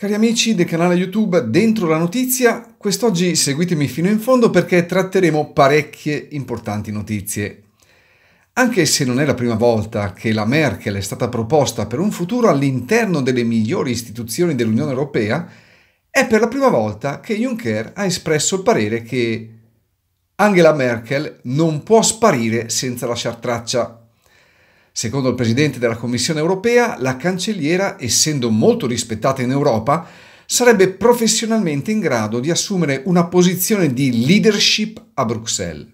Cari amici del canale YouTube Dentro la Notizia, quest'oggi seguitemi fino in fondo perché tratteremo parecchie importanti notizie. Anche se non è la prima volta che la Merkel è stata proposta per un futuro all'interno delle migliori istituzioni dell'Unione Europea, è per la prima volta che Juncker ha espresso il parere che Angela Merkel non può sparire senza lasciar traccia Secondo il presidente della Commissione europea, la cancelliera, essendo molto rispettata in Europa, sarebbe professionalmente in grado di assumere una posizione di leadership a Bruxelles.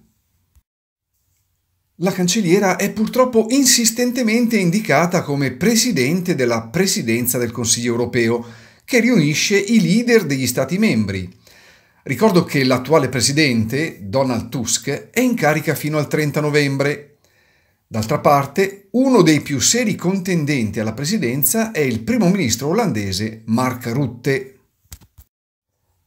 La cancelliera è purtroppo insistentemente indicata come presidente della presidenza del Consiglio europeo, che riunisce i leader degli Stati membri. Ricordo che l'attuale presidente, Donald Tusk, è in carica fino al 30 novembre D'altra parte, uno dei più seri contendenti alla presidenza è il primo ministro olandese Mark Rutte.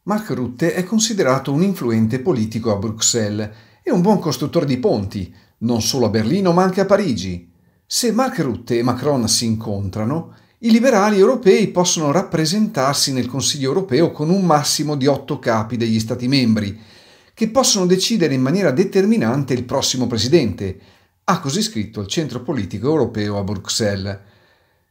Mark Rutte è considerato un influente politico a Bruxelles e un buon costruttore di ponti, non solo a Berlino ma anche a Parigi. Se Mark Rutte e Macron si incontrano, i liberali europei possono rappresentarsi nel Consiglio europeo con un massimo di otto capi degli Stati membri, che possono decidere in maniera determinante il prossimo presidente, ha così scritto il centro politico europeo a Bruxelles.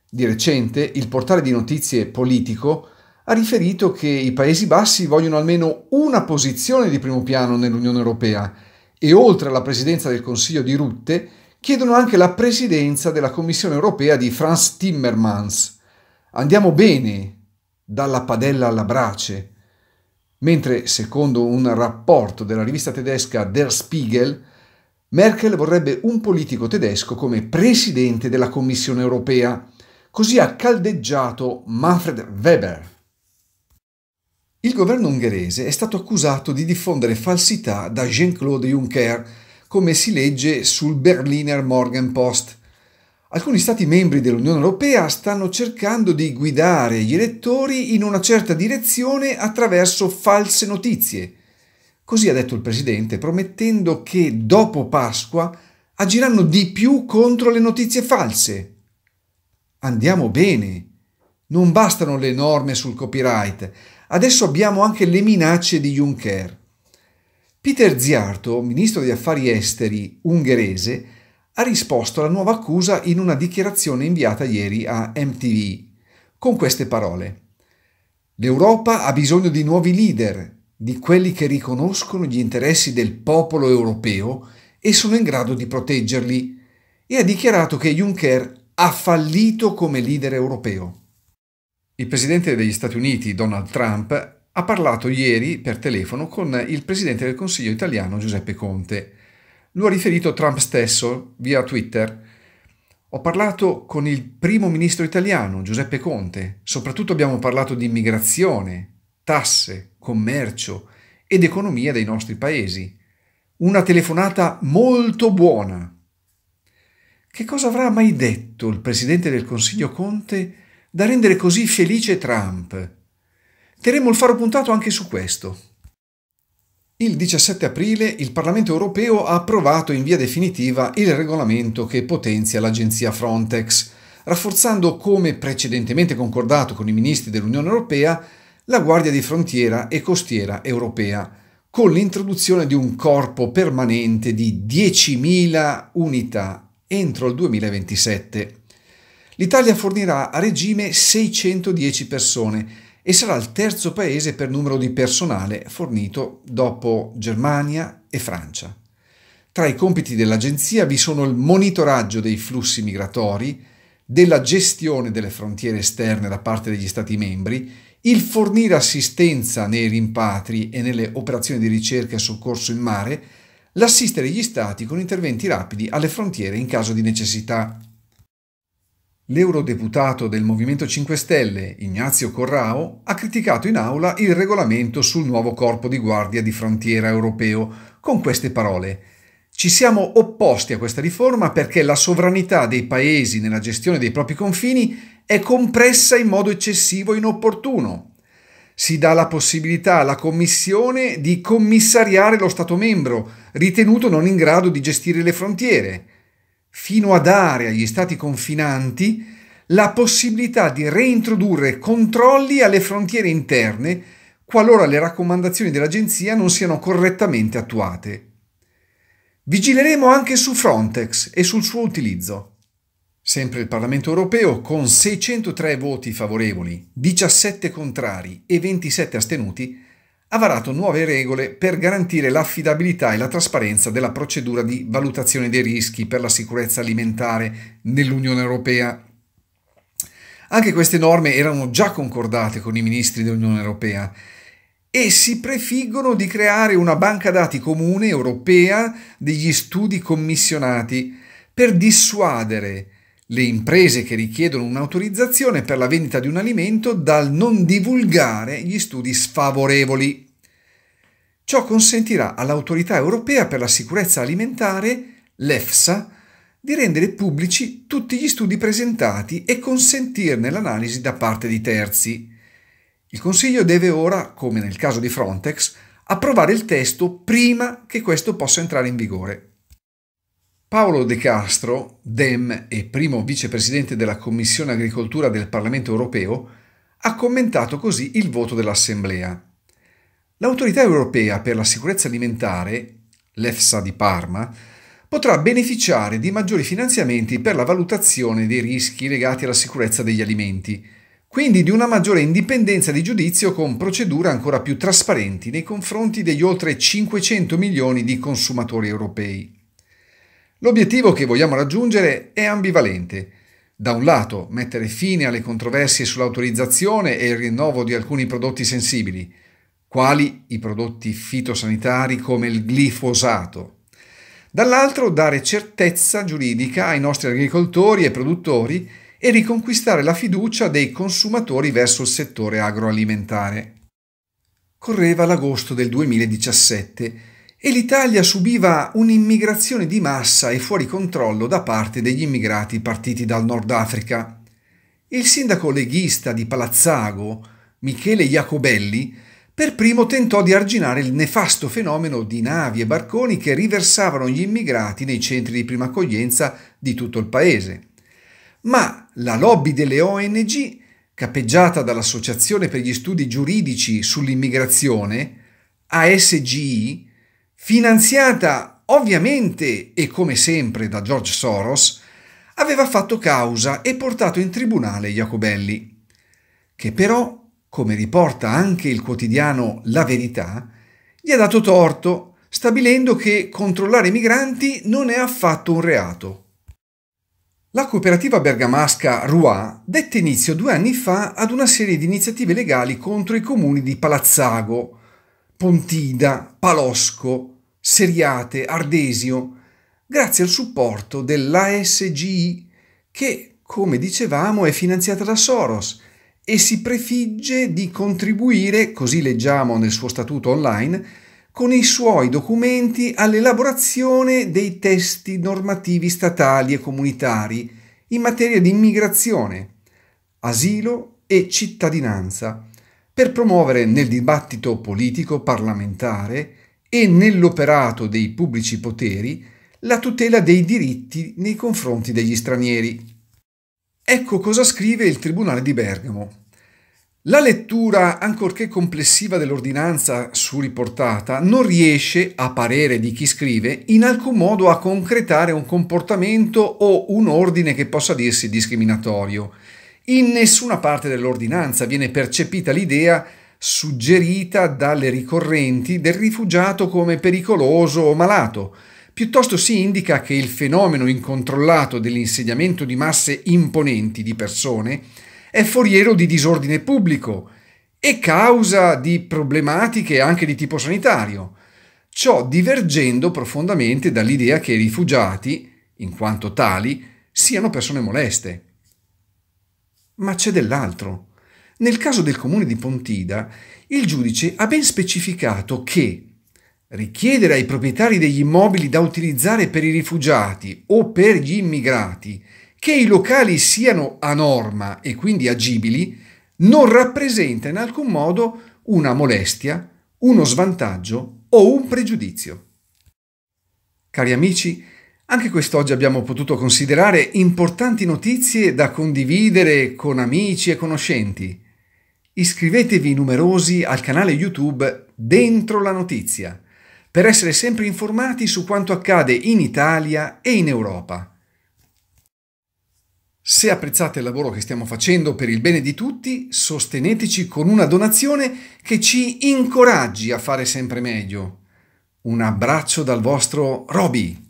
Di recente il portale di notizie Politico ha riferito che i Paesi Bassi vogliono almeno una posizione di primo piano nell'Unione Europea e oltre alla presidenza del Consiglio di Rutte chiedono anche la presidenza della Commissione Europea di Franz Timmermans. Andiamo bene, dalla padella alla brace. Mentre, secondo un rapporto della rivista tedesca Der Spiegel, Merkel vorrebbe un politico tedesco come presidente della Commissione europea, così ha caldeggiato Manfred Weber. Il governo ungherese è stato accusato di diffondere falsità da Jean-Claude Juncker, come si legge sul Berliner Morgenpost. Alcuni Stati membri dell'Unione Europea stanno cercando di guidare gli elettori in una certa direzione attraverso false notizie Così ha detto il presidente, promettendo che dopo Pasqua agiranno di più contro le notizie false. Andiamo bene. Non bastano le norme sul copyright. Adesso abbiamo anche le minacce di Juncker. Peter Ziarto, ministro degli affari esteri ungherese, ha risposto alla nuova accusa in una dichiarazione inviata ieri a MTV con queste parole. L'Europa ha bisogno di nuovi leader, di quelli che riconoscono gli interessi del popolo europeo e sono in grado di proteggerli, e ha dichiarato che Juncker ha fallito come leader europeo. Il presidente degli Stati Uniti, Donald Trump, ha parlato ieri per telefono con il presidente del Consiglio italiano, Giuseppe Conte. Lo ha riferito Trump stesso via Twitter. Ho parlato con il primo ministro italiano, Giuseppe Conte. Soprattutto abbiamo parlato di immigrazione, tasse, commercio ed economia dei nostri paesi. Una telefonata molto buona. Che cosa avrà mai detto il presidente del Consiglio Conte da rendere così felice Trump? Terremo il faro puntato anche su questo. Il 17 aprile il Parlamento europeo ha approvato in via definitiva il regolamento che potenzia l'agenzia Frontex, rafforzando come precedentemente concordato con i ministri dell'Unione europea la Guardia di Frontiera e Costiera Europea, con l'introduzione di un corpo permanente di 10.000 unità entro il 2027. L'Italia fornirà a regime 610 persone e sarà il terzo paese per numero di personale fornito dopo Germania e Francia. Tra i compiti dell'agenzia vi sono il monitoraggio dei flussi migratori, della gestione delle frontiere esterne da parte degli Stati membri il fornire assistenza nei rimpatri e nelle operazioni di ricerca e soccorso in mare, l'assistere gli Stati con interventi rapidi alle frontiere in caso di necessità. L'eurodeputato del Movimento 5 Stelle, Ignazio Corrao, ha criticato in aula il regolamento sul nuovo corpo di guardia di frontiera europeo con queste parole. Ci siamo opposti a questa riforma perché la sovranità dei paesi nella gestione dei propri confini è compressa in modo eccessivo e inopportuno. Si dà la possibilità alla Commissione di commissariare lo Stato membro, ritenuto non in grado di gestire le frontiere, fino a dare agli Stati confinanti la possibilità di reintrodurre controlli alle frontiere interne qualora le raccomandazioni dell'Agenzia non siano correttamente attuate. Vigileremo anche su Frontex e sul suo utilizzo. Sempre il Parlamento europeo, con 603 voti favorevoli, 17 contrari e 27 astenuti, ha varato nuove regole per garantire l'affidabilità e la trasparenza della procedura di valutazione dei rischi per la sicurezza alimentare nell'Unione europea. Anche queste norme erano già concordate con i ministri dell'Unione europea e si prefiggono di creare una banca dati comune europea degli studi commissionati per dissuadere le imprese che richiedono un'autorizzazione per la vendita di un alimento dal non divulgare gli studi sfavorevoli. Ciò consentirà all'autorità europea per la sicurezza alimentare, l'EFSA, di rendere pubblici tutti gli studi presentati e consentirne l'analisi da parte di terzi. Il Consiglio deve ora, come nel caso di Frontex, approvare il testo prima che questo possa entrare in vigore. Paolo De Castro, Dem e primo vicepresidente della Commissione Agricoltura del Parlamento europeo, ha commentato così il voto dell'Assemblea. L'autorità europea per la sicurezza alimentare, l'EFSA di Parma, potrà beneficiare di maggiori finanziamenti per la valutazione dei rischi legati alla sicurezza degli alimenti, quindi di una maggiore indipendenza di giudizio con procedure ancora più trasparenti nei confronti degli oltre 500 milioni di consumatori europei. L'obiettivo che vogliamo raggiungere è ambivalente. Da un lato, mettere fine alle controversie sull'autorizzazione e il rinnovo di alcuni prodotti sensibili, quali i prodotti fitosanitari come il glifosato. Dall'altro, dare certezza giuridica ai nostri agricoltori e produttori e riconquistare la fiducia dei consumatori verso il settore agroalimentare. Correva l'agosto del 2017 e l'Italia subiva un'immigrazione di massa e fuori controllo da parte degli immigrati partiti dal Nord Africa. Il sindaco leghista di Palazzago, Michele Iacobelli, per primo tentò di arginare il nefasto fenomeno di navi e barconi che riversavano gli immigrati nei centri di prima accoglienza di tutto il paese. Ma la lobby delle ONG, capeggiata dall'Associazione per gli Studi Giuridici sull'Immigrazione, ASGI, finanziata ovviamente e come sempre da George Soros, aveva fatto causa e portato in tribunale Jacobelli, che però, come riporta anche il quotidiano La Verità, gli ha dato torto, stabilendo che controllare i migranti non è affatto un reato. La cooperativa bergamasca Rua dette inizio due anni fa ad una serie di iniziative legali contro i comuni di Palazzago, Pontida, Palosco, Seriate, Ardesio, grazie al supporto dell'ASGI che, come dicevamo, è finanziata da Soros e si prefigge di contribuire, così leggiamo nel suo statuto online, con i suoi documenti all'elaborazione dei testi normativi statali e comunitari in materia di immigrazione, asilo e cittadinanza, per promuovere nel dibattito politico parlamentare e nell'operato dei pubblici poteri la tutela dei diritti nei confronti degli stranieri. Ecco cosa scrive il Tribunale di Bergamo. La lettura, ancorché complessiva dell'ordinanza su riportata, non riesce, a parere di chi scrive, in alcun modo a concretare un comportamento o un ordine che possa dirsi discriminatorio in nessuna parte dell'ordinanza viene percepita l'idea suggerita dalle ricorrenti del rifugiato come pericoloso o malato. Piuttosto si indica che il fenomeno incontrollato dell'insediamento di masse imponenti di persone è foriero di disordine pubblico e causa di problematiche anche di tipo sanitario, ciò divergendo profondamente dall'idea che i rifugiati, in quanto tali, siano persone moleste. Ma c'è dell'altro. Nel caso del comune di Pontida, il giudice ha ben specificato che richiedere ai proprietari degli immobili da utilizzare per i rifugiati o per gli immigrati che i locali siano a norma e quindi agibili non rappresenta in alcun modo una molestia, uno svantaggio o un pregiudizio. Cari amici, anche quest'oggi abbiamo potuto considerare importanti notizie da condividere con amici e conoscenti. Iscrivetevi numerosi al canale YouTube Dentro la Notizia per essere sempre informati su quanto accade in Italia e in Europa. Se apprezzate il lavoro che stiamo facendo per il bene di tutti, sosteneteci con una donazione che ci incoraggi a fare sempre meglio. Un abbraccio dal vostro Roby.